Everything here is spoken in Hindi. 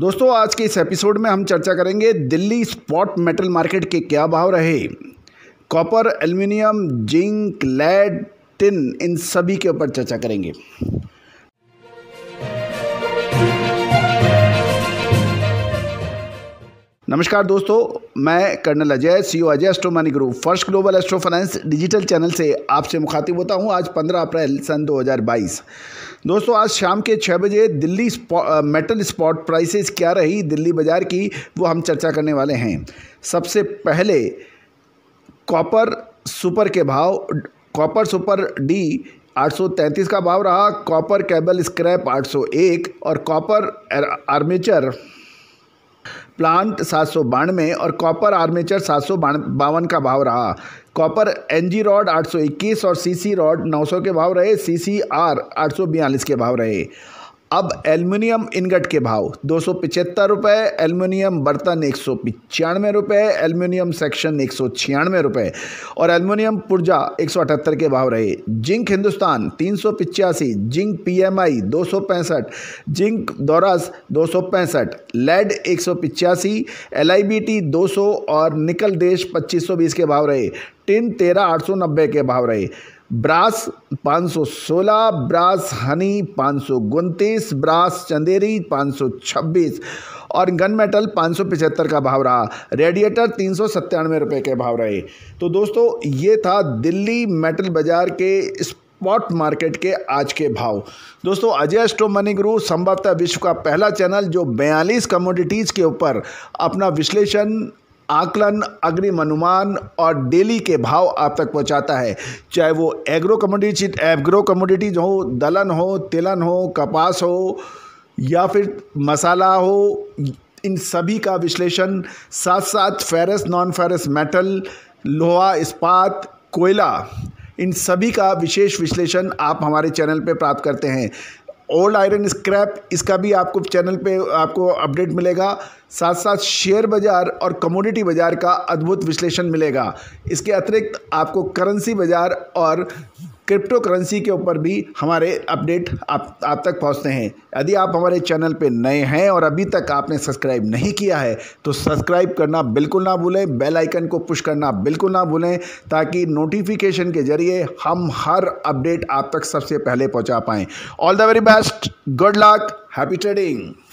दोस्तों आज के इस एपिसोड में हम चर्चा करेंगे दिल्ली स्पॉट मेटल मार्केट के क्या भाव रहे copper aluminium zinc lead tin इन सभी के ऊपर चर्चा करेंगे नमस्कार दोस्तों मैं colonel Ajay CEO e Ajay astro money group first global astro finance digital channel से आपसे मुखातिब होता हूं आज 15 अप्रैल सन 2022 दोस्तों आज शाम के छः बजे दिल्ली मेटल स्पॉट प्राइसेस क्या रही दिल्ली बाजार की वो हम चर्चा करने वाले हैं सबसे पहले कॉपर सुपर के भाव कॉपर सुपर डी 833 का भाव रहा कॉपर केबल स्क्रैप 801 और कॉपर आर्मेचर प्लांट सात सौ बानवे और कॉपर आर्मेचर सात सौ बावन का भाव रहा कॉपर एनजी रॉड 821 और सीसी रॉड 900 के भाव रहे सीसीआर 842 के भाव रहे अब एल्युमिनियम इनगट के भाव दो सौ पिचहत्तर रुपये एल्युमिनियम बर्तन एक सौ पचानवे रुपये एल्युमिनियम सेक्शन एक सौ छियानवे रुपये और एल्युमिनियम पुर्जा एक सौ अठहत्तर के भाव रहे जिंक हिंदुस्तान तीन सौ पिचासी जिंक पीएमआई दो सौ पैंसठ जिंक दौरास दो सौ पैंसठ लेड एक सौ पिचासी एल आई बी टी दो सौ और निकल देश पच्चीस सौ बीस के भाव रहे टिन तेरह आठ सौ नब्बे के भाव रहे brass 516 brass honey 529 brass Chanderi 526 और गन मेटल पाँच का भाव रहा रेडिएटर तीन सौ रुपये के भाव रहे तो दोस्तों ये था दिल्ली मेटल बाज़ार के स्पॉट मार्केट के आज के भाव दोस्तों अजय स्टो मनी गुरु संभवतः विश्व का पहला चैनल जो 42 कमोडिटीज़ के ऊपर अपना विश्लेषण आकलन अग्रिम अनुमान और डेली के भाव आप तक पहुंचाता है चाहे वो एग्रो कमोडिटी एग्रो कमोडिटीज हो दलन हो तिलन हो कपास हो या फिर मसाला हो इन सभी का विश्लेषण साथ साथ फेरस नॉन फेरस मेटल लोहा इस्पात कोयला इन सभी का विशेष विश्लेषण आप हमारे चैनल पर प्राप्त करते हैं ओल्ड आयरन स्क्रैप इसका भी आपको चैनल पे आपको अपडेट मिलेगा साथ साथ शेयर बाज़ार और कमोडिटी बाज़ार का अद्भुत विश्लेषण मिलेगा इसके अतिरिक्त आपको करेंसी बाज़ार और क्रिप्टो करेंसी के ऊपर भी हमारे अपडेट आप आप तक पहुंचते हैं यदि आप हमारे चैनल पे नए हैं और अभी तक आपने सब्सक्राइब नहीं किया है तो सब्सक्राइब करना बिल्कुल ना भूलें बेल आइकन को पुश करना बिल्कुल ना भूलें ताकि नोटिफिकेशन के जरिए हम हर अपडेट आप तक सबसे पहले पहुँचा पाएँ all the very best good luck happy trading